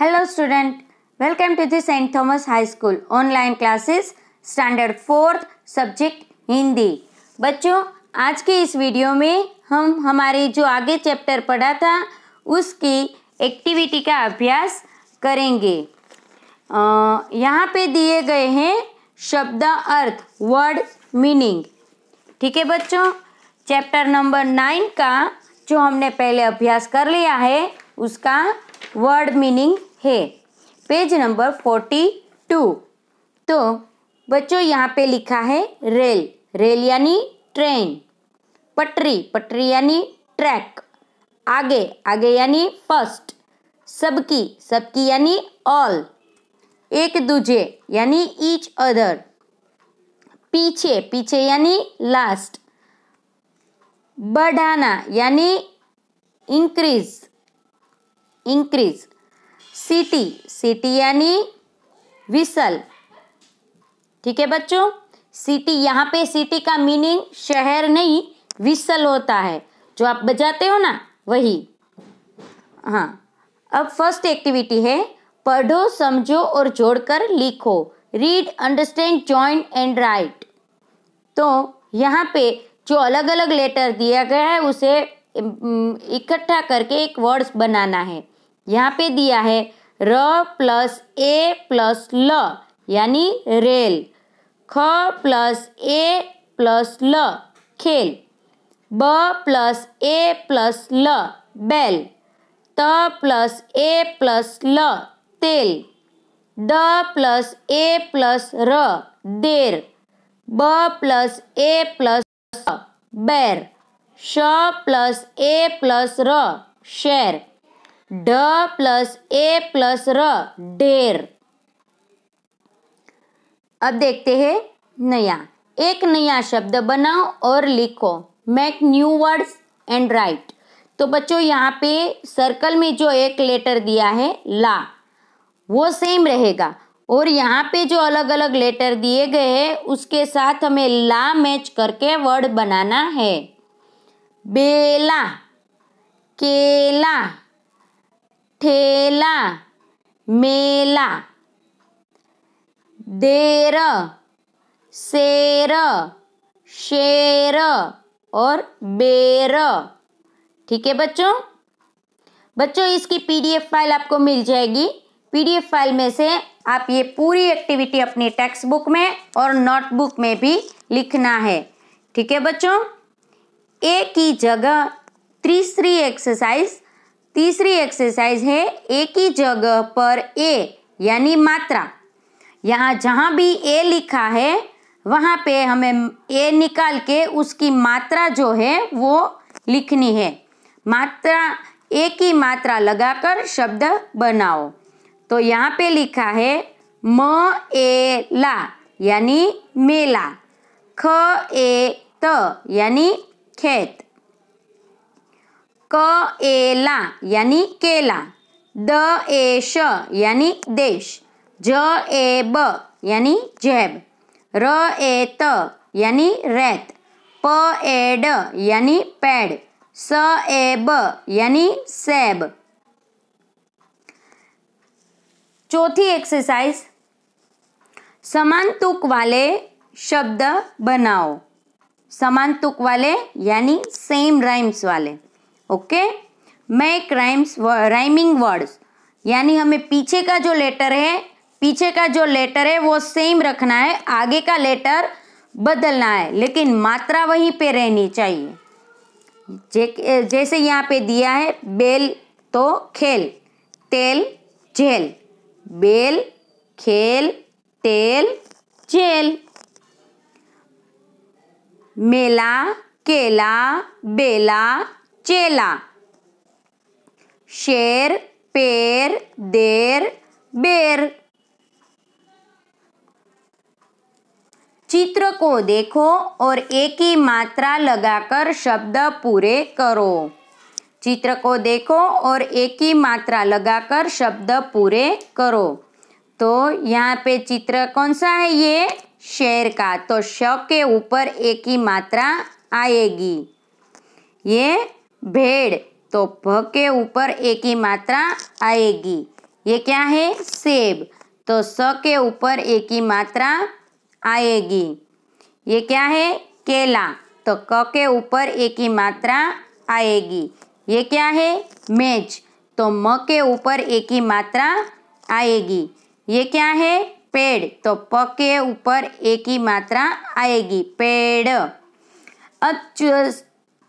hello student welcome to the Saint Thomas high school online classes standard fourth subject Hindi बच्चों आज के इस video में हम हमारे जो आगे चैप्टर पढ़ा था उसकी एक्टिविटी का अभ्यास करेंगे यहाँ पे दिए गए हैं शब्द अर्थ वर्ड मीनिंग ठीक है बच्चों चैप्टर नंबर नाइन का जो हमने पहले अभ्यास कर लिया है उसका वर्ड मीनिंग है पेज नंबर फोर्टी टू तो बच्चों यहाँ पे लिखा है रेल रेल यानी ट्रेन पटरी पटरी यानी ट्रैक आगे आगे यानी फर्स्ट सबकी सबकी यानी ऑल एक दूजे यानी ईच अदर पीछे पीछे यानी लास्ट बढ़ाना यानी इंक्रीज इंक्रीज सीटी सीटी यानी विसल ठीक है बच्चों सिटी यहाँ पे सिटी का मीनिंग शहर नहीं विसल होता है जो आप बजाते हो ना वही हाँ अब फर्स्ट एक्टिविटी है पढ़ो समझो और जोड़कर लिखो read understand join and write तो यहाँ पे जो अलग अलग लेटर दिया गया है उसे इकट्ठा करके एक वर्ड्स बनाना है यहाँ पे दिया है र प्लस ए प्लस ल यानी रेल ख प्लस ए प्लस ल खेल ब प्लस ए प्लस ल बेल त प्लस ए प्लस ल तेल द प्लस ए प्लस र देर ब प्लस ए प्लस बेर श प्लस ए प्लस र शेर ड प्लस ए प्लस र डेर अब देखते हैं नया एक नया शब्द बनाओ और लिखो make new words and write तो बच्चों यहाँ पे सर्कल में जो एक लेटर दिया है ला वो सेम रहेगा और यहाँ पे जो अलग अलग लेटर दिए गए हैं उसके साथ हमें ला मैच करके वर्ड बनाना है बेला केला ठेला मेला देर शेर शेर और बेर ठीक है बच्चों बच्चों इसकी पीडीएफ फाइल आपको मिल जाएगी पीडीएफ फाइल में से आप ये पूरी एक्टिविटी अपनी टेक्स्ट बुक में और नोटबुक में भी लिखना है ठीक है बच्चों एक की जगह तीसरी एक्सरसाइज तीसरी एक्सरसाइज है एक ही जगह पर ए यानी मात्रा यहाँ जहाँ भी ए लिखा है वहाँ पे हमें ए निकाल के उसकी मात्रा जो है वो लिखनी है मात्रा ए की मात्रा लगाकर शब्द बनाओ तो यहाँ पे लिखा है म ए ला यानी मेला ख ए त यानी खेत क एला यानी केला द एश यानी देश ज ए ब यानी जैब र ए त यानी रेत प ए ड यानी पैड स ए ब यानी सेब चौथी एक्सरसाइज समान तुक वाले शब्द बनाओ समान तुक वाले यानी सेम राइम्स वाले okay make rhymes rhyming words यानी हमें पीछे का जो लेटर है पीछे का जो लेटर है वो सेम रखना है आगे का लेटर बदलना है लेकिन मात्रा वहीं पे रहनी चाहिए जैसे यहाँ पे दिया है बेल तो खेल तेल झेल बेल खेल तेल झेल मेला केला बेला चेला शेर पेर देर बेर चित्र को देखो और एक ही मात्रा लगाकर शब्द पूरे करो चित्र को देखो और एक ही मात्रा लगाकर शब्द पूरे करो तो यहाँ पे चित्र कौन सा है ये शेर का तो श के ऊपर एक ही मात्रा आएगी ये भेड़ तो भ के ऊपर ए की मात्रा आएगी ये क्या है सेब तो स के ऊपर ए की मात्रा आएगी ये क्या है केला तो क के ऊपर ए की मात्रा आएगी ये क्या है मेज तो म के ऊपर ए की मात्रा आएगी ये क्या है पेड़ तो प के ऊपर ए की मात्रा आएगी पेड़ अब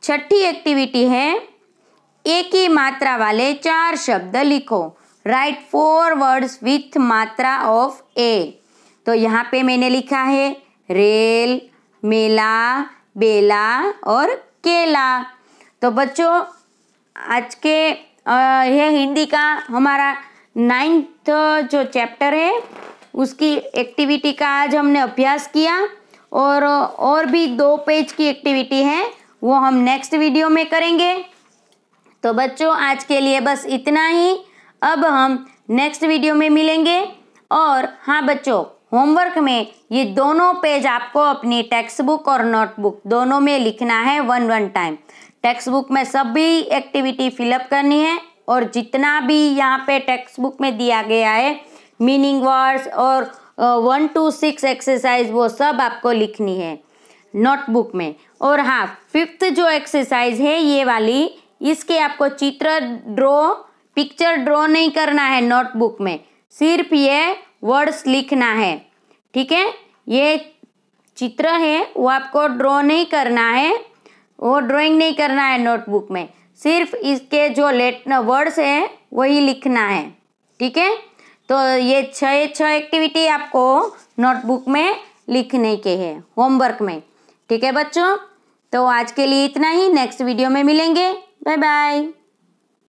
छठी एक्टिविटी है एक ही मात्रा वाले चार शब्द लिखो राइट फोर वर्ड्स विथ मात्रा ऑफ ए तो यहाँ पे मैंने लिखा है रेल मेला बेला और केला तो बच्चों आज के यह हिंदी का हमारा नाइन्थ जो चैप्टर है उसकी एक्टिविटी का आज हमने अभ्यास किया और और भी दो पेज की एक्टिविटी है वो हम नेक्स्ट वीडियो में करेंगे तो बच्चों आज के लिए बस इतना ही अब हम नेक्स्ट वीडियो में मिलेंगे और हाँ बच्चों होमवर्क में ये दोनों पेज आपको अपनी टेक्स्ट बुक और नोटबुक दोनों में लिखना है one one time text book में सभी एक्टिविटी फिलअप करनी है और जितना भी यहाँ पे टेक्स्ट बुक में दिया गया है मीनिंग वर्ड्स और वन टू सिक्स एक्सरसाइज वो सब आपको लिखनी है नोटबुक में और हाँ फिफ्थ जो एक्सरसाइज है ये वाली इसके आपको चित्र ड्रॉ पिक्चर ड्रॉ नहीं करना है नोटबुक में सिर्फ ये वर्ड्स लिखना है ठीक है ये चित्र है वो आपको ड्रॉ नहीं करना है वो ड्राइंग नहीं करना है नोटबुक में सिर्फ इसके जो लेट वर्ड्स हैं वही लिखना है ठीक है तो ये छः छः एक्टिविटी आपको नोटबुक में लिखने के हैं होमवर्क में ठीक है बच्चों तो आज के लिए इतना ही नेक्स्ट वीडियो में मिलेंगे बाय बाय